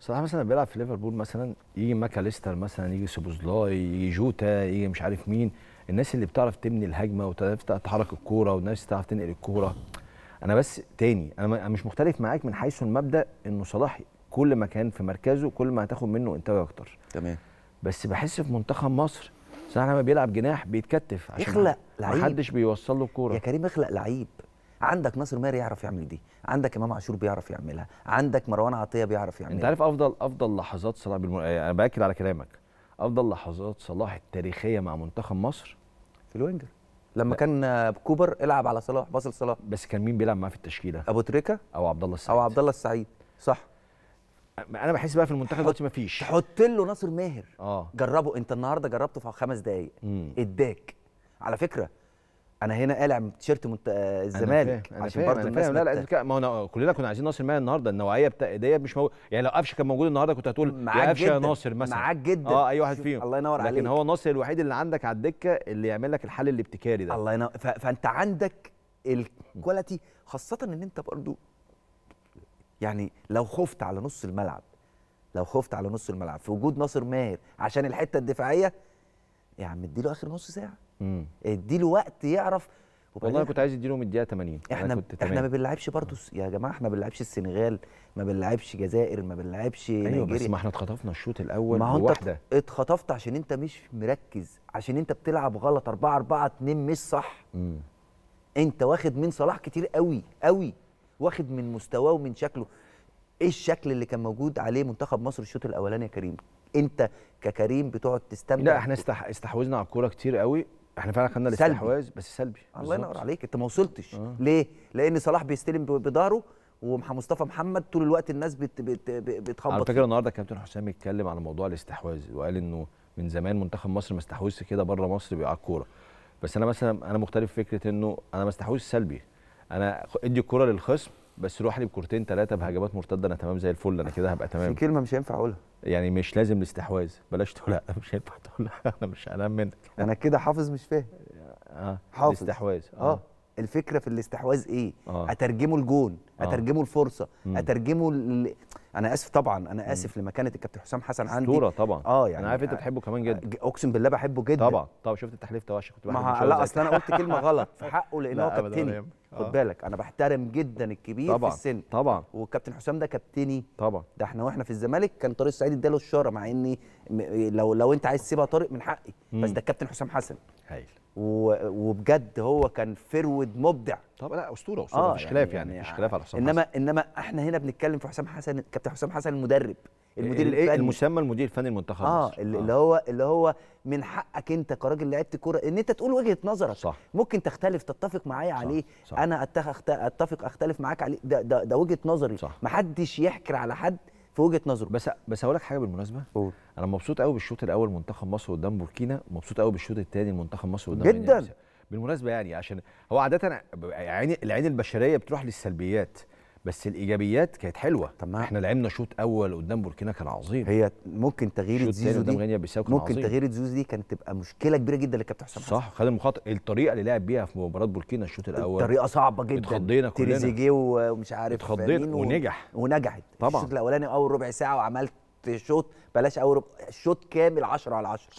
صراحه مثلا بيلعب في ليفربول مثلا يجي ماكاليستر مثلا يجي سوبوزلاي يجي جوتا يجي مش عارف مين الناس اللي بتعرف تبني الهجمه وتعرف تحرك الكوره والناس تعرف تنقل الكوره انا بس تاني انا مش مختلف معاك من حيث المبدا انه صلاح كل ما كان في مركزه كل ما هتاخد منه انتاج اكتر تمام بس بحس في منتخب مصر صلاح لما بيلعب جناح بيتكتف عشان يخلق لعيب محدش بيوصل له الكوره يا كريم اخلق لعيب عندك ناصر ماهر يعرف يعمل دي عندك امام عاشور بيعرف يعملها عندك مروان عطيه بيعرف يعملها انت عارف افضل افضل لحظات صلاح بالم... يعني انا باكد على كلامك افضل لحظات صلاح التاريخيه مع منتخب مصر في الوينجر لما لا. كان كوبر العب على صلاح باصل صلاح بس كان مين بيلعب معاه في التشكيله ابو تريكه او عبد الله السعيد او عبد الله السعيد صح انا بحس بقى في المنتخب دلوقتي مفيش حط له ناصر ماهر اه جربه انت النهارده جربته في خمس دقائق اداك على فكره انا هنا قالع تيشيرت منت... آه، الزمالك عشان برضه الناس لا لا بت... ما هو كلنا كنا عايزين ناصر ماهر النهارده النوعيه دي مش موجود يعني لو قفشه كان موجود النهارده كنت هتقول يا قفشه يا ناصر مثلا معاك جدا اه اي واحد فيهم الله ينور عليك لكن هو ناصر الوحيد اللي عندك على الدكه اللي يعمل لك الحل الابتكاري ده الله ينور ف... فانت عندك الكواليتي خاصه ان انت برضه يعني لو خفت على نص الملعب لو خفت على نص الملعب في وجود ناصر ماهر عشان الحته الدفاعيه يا عم اديله اخر نص ساعه اديله وقت يعرف والله كنت عايز اديله من الدقيقه 80 احنا كنت احنا ما بنلعبش برضه يا جماعه احنا ما بنلعبش السنغال ما بنلعبش جزائر ما بنلعبش ايوه نيجيريا. بس ما احنا اتخطفنا الشوط الاول ما هو انت اتخطفت عشان انت مش مركز عشان انت بتلعب غلط 4 4 2 مش صح مم. انت واخد من صلاح كتير قوي قوي واخد من مستواه ومن شكله ايه الشكل اللي كان موجود عليه منتخب مصر الشوط الاولاني يا كريم انت ككريم بتقعد تستمتع لا احنا استحوذنا على الكوره كتير قوي احنا فعلا خدنا الاستحواذ بس سلبي الله ينور عليك انت ما وصلتش آه. ليه لان صلاح بيستلم بظهره ومصطفى محمد طول الوقت الناس بت بت بتخبط على فكره النهارده كابتن حسام اتكلم على موضوع الاستحواذ وقال انه من زمان منتخب مصر ما استحوذش كده بره مصر بيقع الكوره بس انا مثلا انا مختلف فكره انه انا ما استحوذش سلبي انا ادي الكوره للخصم بس روح لي بكورتين ثلاثه بهجمات مرتده انا تمام زي الفل انا كده هبقى تمام في كلمه مش هينفع اقولها يعني مش لازم الاستحواذ بلاش تقول لا مش هينفع تقول لا انا مش انا منك انا كده حافظ مش فاهم آه،, اه حافظ الاستحواذ اه, آه. الفكره في الاستحواذ ايه؟ آه. اترجمه لجون، آه. اترجمه لفرصه، مم. اترجمه ال... انا اسف طبعا انا اسف لمكانه الكابتن حسام حسن عندي اسطوره طبعا اه يعني انا عارف انت بتحبه كمان جدا اقسم بالله بحبه جدا طبعا طبعا شفت التحليف توش كنت ما لا اصل انا قلت كلمه غلط في حقه لان هو كابتن خد آه. بالك انا بحترم جدا الكبير طبعًا. في السن طبعا والكابتن حسام ده كابتني طبعا ده احنا واحنا في الزمالك كان طارق السعيد اداله الشاره مع اني لو لو انت عايز تسيبها طارق من حقي مم. بس ده الكابتن حسام حسن هايل وبجد هو كان فرود مبدع طب لا اسطوره اسطوره آه مفيش خلاف يعني, يعني مفيش يعني خلاف على حسام انما حسن. انما احنا هنا بنتكلم في حسام حسن كابتن حسام حسن المدرب المدير الفني المسمى المدير الفني المنتخب آه مصر. اللي آه. هو اللي هو من حقك انت كراجل لعبت كوره ان انت تقول وجهه نظرك صح. ممكن تختلف تتفق معايا عليه صح. انا اتفق اختلف معاك عليه ده ده, ده وجهه نظري صح. محدش يحكر على حد في وجهه نظره بس بس هقول لك حاجه بالمناسبه أوه. انا مبسوط قوي بالشوط الاول منتخب مصر قدام بوركينا مبسوط قوي بالشوط الثاني منتخب مصر قدام جدا بالمناسبه يعني عشان هو عاده يعني العين البشريه بتروح للسلبيات بس الايجابيات كانت حلوه طب ما احنا لعبنا شوط اول قدام بوركينا كان عظيم هي ممكن تغيير زيزو دي ممكن عظيم. تغيير زيزو دي كانت تبقى مشكله كبيره جدا اللي كانت بتحصل صح خد المخاطر الطريقه اللي لعب بيها في مباراه بوركينا الشوط الاول طريقه صعبه جدا اتخضينا كلنا تريزيجيه ومش عارف اتخضيت ونجح ونجحت طبعا الشوط الاولاني اول ربع ساعه وعملت شوط بلاش اول ربع الشوط كامل 10 على 10